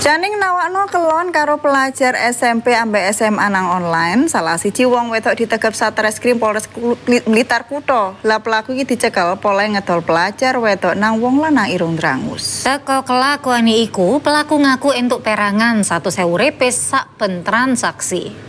Caning nawakno kelon karo pelajar SMP ambek SMA nang online. Salah siji wong wetok ditegep Satreskrim Polres Blitar Kutho. Lah pelaku iki dicekal pola ngedol pelajar wetok nang wong lanang irung drangus. Teko kelakuan iku, pelaku ngaku entuk perangan satu sewu repes sak pentransaksi.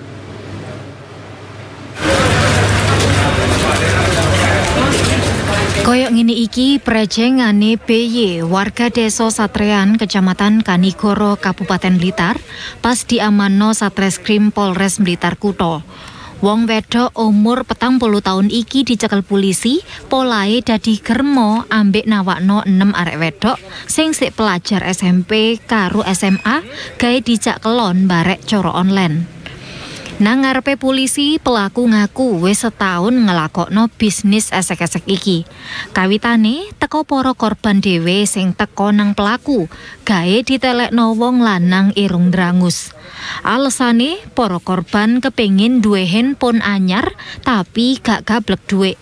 ngene iki prejengane BY warga Deso Satrean Kecamatan Kanigoro Kabupaten Blitar pas diamano Satreskrim Polres Blitar Kuto. Wong wedok umur petang puluh tahun iki dicekel polisi, polae dadi germo ambek nawakno enam arek wedok sing sik pelajar SMP karu SMA gae dijak kelon barek coro online. Nangarepe polisi, pelaku ngaku wis setahun ngelakokno bisnis esek-esek iki. Kawitane teko para korban dhewe sing teko nang pelaku, gawe ditelekno wong lanang irung drangus. Alesane para korban kepengin duwe handphone anyar tapi gak gablek duwe.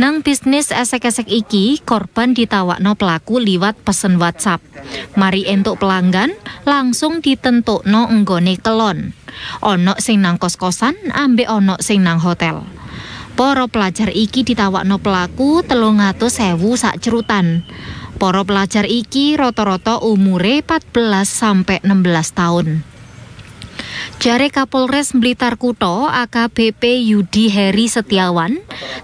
Nang bisnis esek-esek iki, korban ditawakno pelaku liwat pesen WhatsApp. Mari entuk pelanggan, langsung ditentukno enggone kelon. Onok sing nang kos-kosan, ambek onok sing nang hotel. Poro pelajar iki ditawakno pelaku telung atus sewu sak cerutan. Poro pelajar iki roto-roto roto umure 14 sampai 16 tahun. Jare Kapolres Blitar Kuto AKBP Yudi Heri Setiawan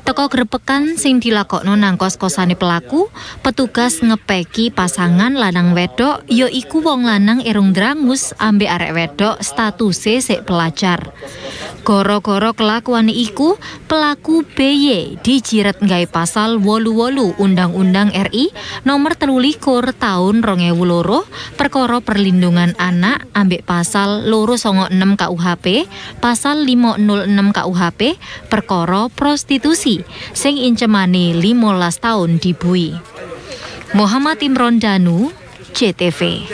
teko grepekan sing dilakokno nang kos-kosane pelaku petugas ngepeki pasangan lanang wedok Yoi wong lanang irung drangus ambek arek wedok statuse sik pelajar Goro-goro kelakuan iku pelaku BY dijiret nggawe pasal wolu-wolu Undang-Undang RI nomor telulikur tahun rongewu loro perkara perlindungan anak ambek pasal loro songo 6 KUHP pasal 506 KUHP perkara prostitusi sing incemane 15 tahun dibui Muhammad Imron Danu CTV